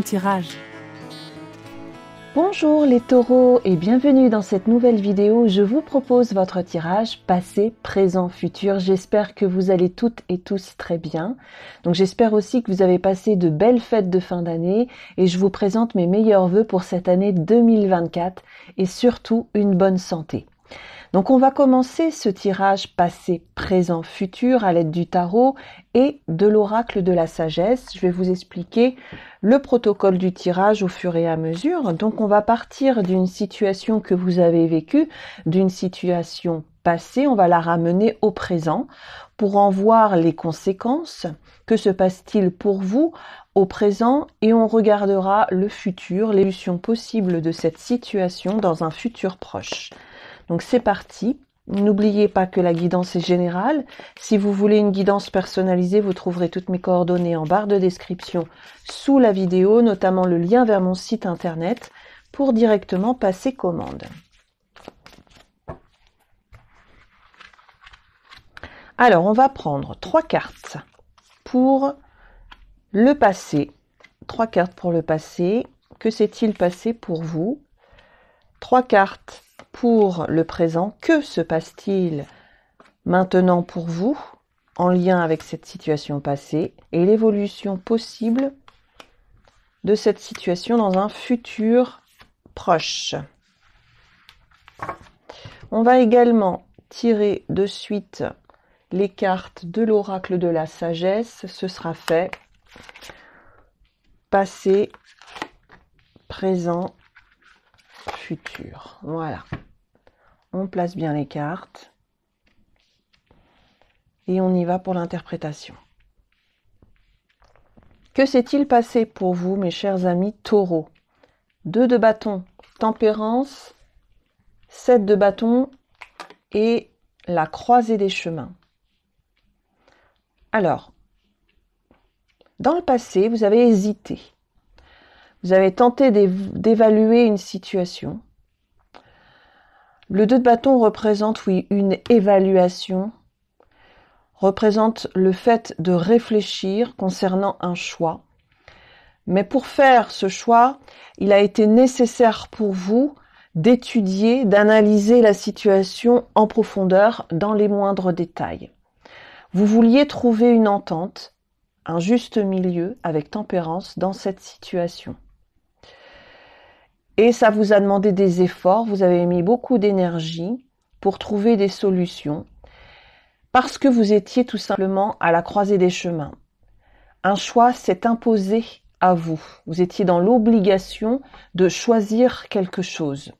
tirage Bonjour les taureaux et bienvenue dans cette nouvelle vidéo. Je vous propose votre tirage passé, présent, futur. J'espère que vous allez toutes et tous très bien. Donc j'espère aussi que vous avez passé de belles fêtes de fin d'année et je vous présente mes meilleurs voeux pour cette année 2024 et surtout une bonne santé. Donc on va commencer ce tirage passé, présent, futur à l'aide du tarot et de l'oracle de la sagesse. Je vais vous expliquer le protocole du tirage au fur et à mesure. Donc on va partir d'une situation que vous avez vécue, d'une situation passée, on va la ramener au présent pour en voir les conséquences. Que se passe-t-il pour vous au présent et on regardera le futur, l'évolution possible de cette situation dans un futur proche. Donc c'est parti. N'oubliez pas que la guidance est générale. Si vous voulez une guidance personnalisée, vous trouverez toutes mes coordonnées en barre de description sous la vidéo, notamment le lien vers mon site internet pour directement passer commande. Alors, on va prendre trois cartes pour le passé. Trois cartes pour le passé. Que s'est-il passé pour vous Trois cartes pour le présent. Que se passe-t-il maintenant pour vous en lien avec cette situation passée et l'évolution possible de cette situation dans un futur proche. On va également tirer de suite les cartes de l'oracle de la sagesse. Ce sera fait. Passé, présent voilà. On place bien les cartes. Et on y va pour l'interprétation. Que s'est-il passé pour vous, mes chers amis taureau Deux de bâton, tempérance, 7 de bâton et la croisée des chemins. Alors, dans le passé, vous avez hésité. Vous avez tenté d'évaluer une situation. Le 2 de bâton représente, oui, une évaluation, représente le fait de réfléchir concernant un choix. Mais pour faire ce choix, il a été nécessaire pour vous d'étudier, d'analyser la situation en profondeur dans les moindres détails. Vous vouliez trouver une entente, un juste milieu avec tempérance dans cette situation. Et ça vous a demandé des efforts, vous avez mis beaucoup d'énergie pour trouver des solutions, parce que vous étiez tout simplement à la croisée des chemins. Un choix s'est imposé à vous. Vous étiez dans l'obligation de choisir quelque chose.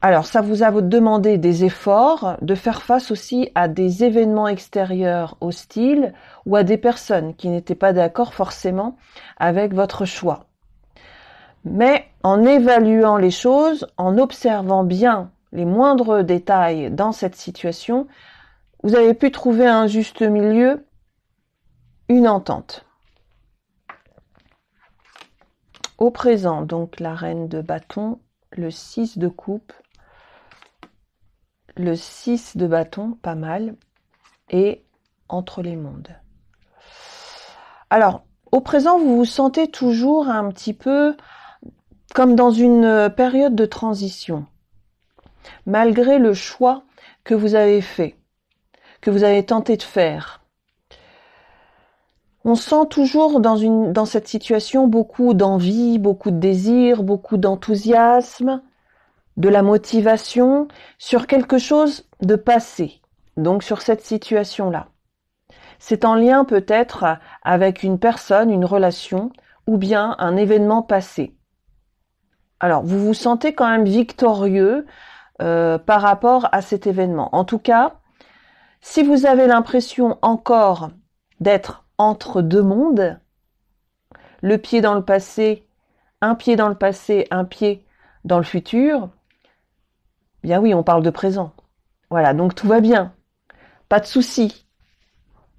Alors, ça vous a demandé des efforts, de faire face aussi à des événements extérieurs hostiles ou à des personnes qui n'étaient pas d'accord forcément avec votre choix. Mais en évaluant les choses, en observant bien les moindres détails dans cette situation, vous avez pu trouver un juste milieu, une entente. Au présent, donc la reine de bâton, le 6 de coupe, le 6 de bâton, pas mal, et entre les mondes. Alors, au présent, vous vous sentez toujours un petit peu comme dans une euh, période de transition, malgré le choix que vous avez fait, que vous avez tenté de faire. On sent toujours dans, une, dans cette situation beaucoup d'envie, beaucoup de désir, beaucoup d'enthousiasme, de la motivation sur quelque chose de passé, donc sur cette situation-là. C'est en lien peut-être avec une personne, une relation ou bien un événement passé alors, vous vous sentez quand même victorieux euh, par rapport à cet événement. En tout cas, si vous avez l'impression encore d'être entre deux mondes, le pied dans le passé, un pied dans le passé, un pied dans le futur, bien oui, on parle de présent. Voilà, donc tout va bien. Pas de souci.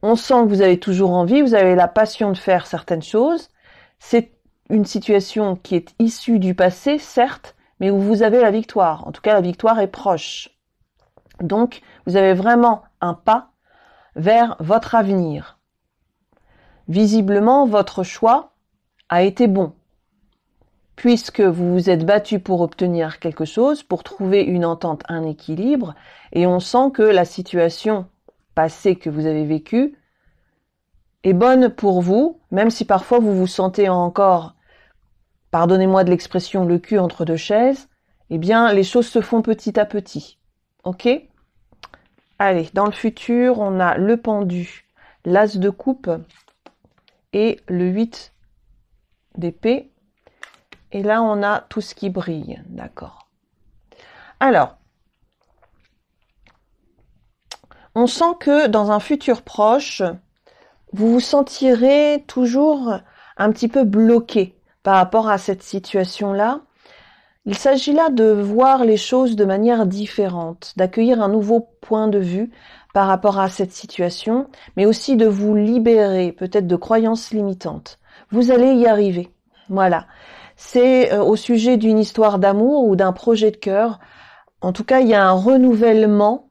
On sent que vous avez toujours envie, vous avez la passion de faire certaines choses. C'est une situation qui est issue du passé, certes, mais où vous avez la victoire. En tout cas, la victoire est proche. Donc, vous avez vraiment un pas vers votre avenir. Visiblement, votre choix a été bon, puisque vous vous êtes battu pour obtenir quelque chose, pour trouver une entente, un équilibre, et on sent que la situation passée que vous avez vécue est bonne pour vous, même si parfois vous vous sentez encore pardonnez-moi de l'expression le cul entre deux chaises, eh bien les choses se font petit à petit. OK Allez, dans le futur, on a le pendu, l'as de coupe et le 8 d'épée. Et là, on a tout ce qui brille, d'accord. Alors, on sent que dans un futur proche, vous vous sentirez toujours un petit peu bloqué par rapport à cette situation-là. Il s'agit là de voir les choses de manière différente, d'accueillir un nouveau point de vue par rapport à cette situation, mais aussi de vous libérer peut-être de croyances limitantes. Vous allez y arriver. Voilà. C'est euh, au sujet d'une histoire d'amour ou d'un projet de cœur. En tout cas, il y a un renouvellement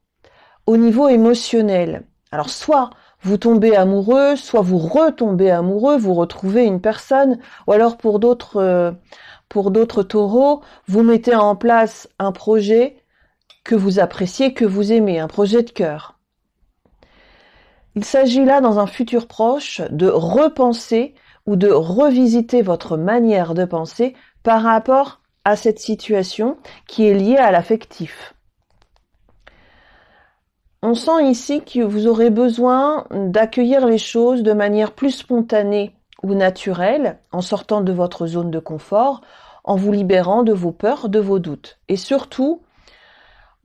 au niveau émotionnel. Alors soit vous tombez amoureux, soit vous retombez amoureux, vous retrouvez une personne, ou alors pour d'autres euh, pour d'autres taureaux, vous mettez en place un projet que vous appréciez, que vous aimez, un projet de cœur. Il s'agit là, dans un futur proche, de repenser ou de revisiter votre manière de penser par rapport à cette situation qui est liée à l'affectif. On sent ici que vous aurez besoin d'accueillir les choses de manière plus spontanée ou naturelle, en sortant de votre zone de confort, en vous libérant de vos peurs, de vos doutes. Et surtout,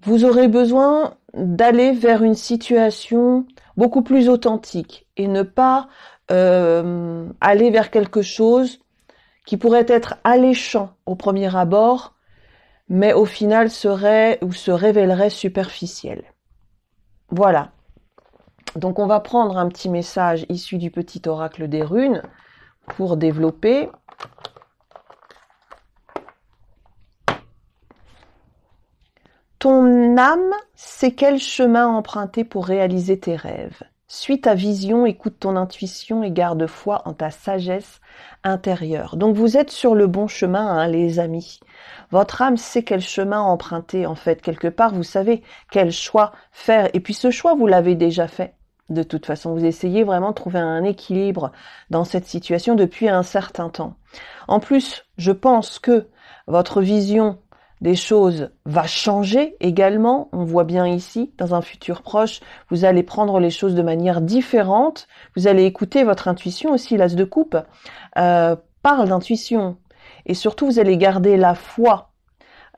vous aurez besoin d'aller vers une situation beaucoup plus authentique et ne pas euh, aller vers quelque chose qui pourrait être alléchant au premier abord, mais au final serait ou se révélerait superficiel. Voilà. Donc on va prendre un petit message issu du petit oracle des runes pour développer. Ton âme c'est quel chemin emprunter pour réaliser tes rêves. Suis ta vision, écoute ton intuition et garde foi en ta sagesse intérieure. Donc vous êtes sur le bon chemin, hein, les amis. Votre âme sait quel chemin emprunter, en fait. Quelque part, vous savez quel choix faire. Et puis ce choix, vous l'avez déjà fait. De toute façon, vous essayez vraiment de trouver un équilibre dans cette situation depuis un certain temps. En plus, je pense que votre vision des choses va changer également. On voit bien ici, dans un futur proche, vous allez prendre les choses de manière différente. Vous allez écouter votre intuition aussi. L'as de coupe euh, parle d'intuition. Et surtout, vous allez garder la foi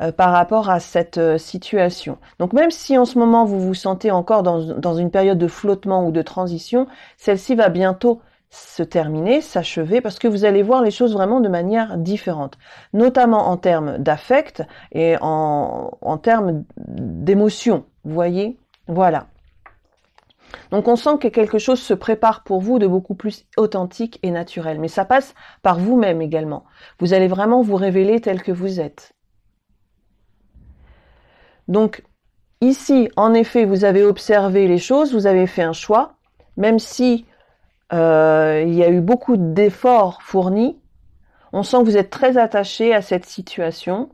euh, par rapport à cette euh, situation. Donc même si en ce moment, vous vous sentez encore dans, dans une période de flottement ou de transition, celle-ci va bientôt se terminer, s'achever, parce que vous allez voir les choses vraiment de manière différente, notamment en termes d'affect et en, termes d'émotion, voyez Voilà. Donc on sent que quelque chose se prépare pour vous de beaucoup plus authentique et naturel, mais ça passe par vous-même également. Vous allez vraiment vous révéler tel que vous êtes. Donc ici, en effet, vous avez observé les choses, vous avez fait un choix, même si euh, il y a eu beaucoup d'efforts fournis. On sent que vous êtes très attaché à cette situation.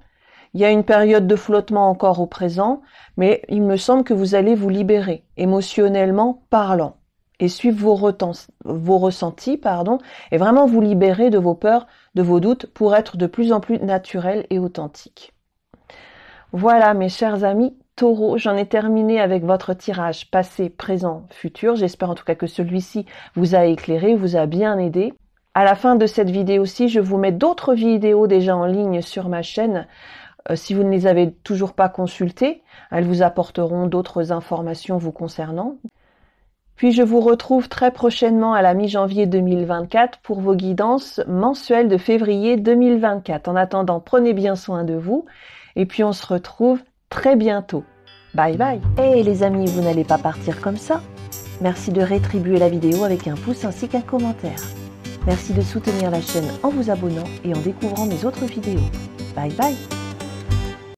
Il y a une période de flottement encore au présent, mais il me semble que vous allez vous libérer, émotionnellement parlant, et suivre vos, vos ressentis, pardon, et vraiment vous libérer de vos peurs, de vos doutes, pour être de plus en plus naturel et authentique. Voilà, mes chers amis, Taureau, j'en ai terminé avec votre tirage passé, présent, futur. J'espère en tout cas que celui-ci vous a éclairé, vous a bien aidé. À la fin de cette vidéo aussi, je vous mets d'autres vidéos déjà en ligne sur ma chaîne. Euh, si vous ne les avez toujours pas consultées, elles vous apporteront d'autres informations vous concernant. Puis je vous retrouve très prochainement à la mi-janvier 2024 pour vos guidances mensuelles de février 2024. En attendant, prenez bien soin de vous et puis on se retrouve très bientôt. Bye bye et eh, les amis, vous n'allez pas partir comme ça Merci de rétribuer la vidéo avec un pouce ainsi qu'un commentaire. Merci de soutenir la chaîne en vous abonnant et en découvrant mes autres vidéos. Bye bye